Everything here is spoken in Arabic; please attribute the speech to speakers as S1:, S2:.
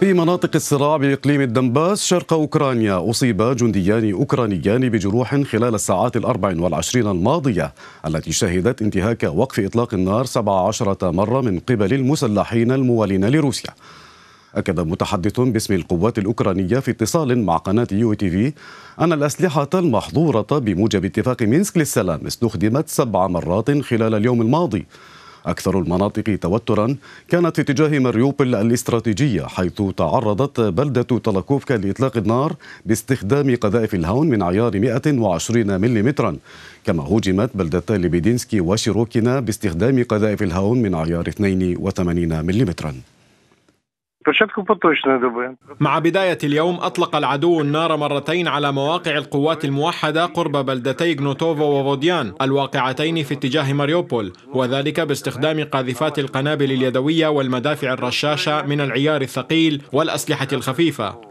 S1: في مناطق الصراع بإقليم الدنباس شرق أوكرانيا أصيب جنديان أوكرانيان بجروح خلال الساعات الأربع والعشرين الماضية التي شهدت انتهاك وقف إطلاق النار 17 مرة من قبل المسلحين الموالين لروسيا أكد متحدث باسم القوات الأوكرانية في اتصال مع قناة يو تي في أن الأسلحة المحظورة بموجب اتفاق مينسك للسلام استخدمت سبع مرات خلال اليوم الماضي أكثر المناطق توترا كانت في اتجاه مريوبل الاستراتيجية حيث تعرضت بلدة تلاكوفكا لإطلاق النار باستخدام قذائف الهاون من عيار 120 ملم كما هوجمت بلدتا ليبيدينسكي وشيروكينا باستخدام قذائف الهاون من عيار 82 ملم
S2: مع بداية اليوم أطلق العدو النار مرتين على مواقع القوات الموحدة قرب بلدتي غنوتوفو وفوديان الواقعتين في اتجاه ماريوبول وذلك باستخدام قاذفات القنابل اليدوية والمدافع الرشاشة من العيار الثقيل والأسلحة الخفيفة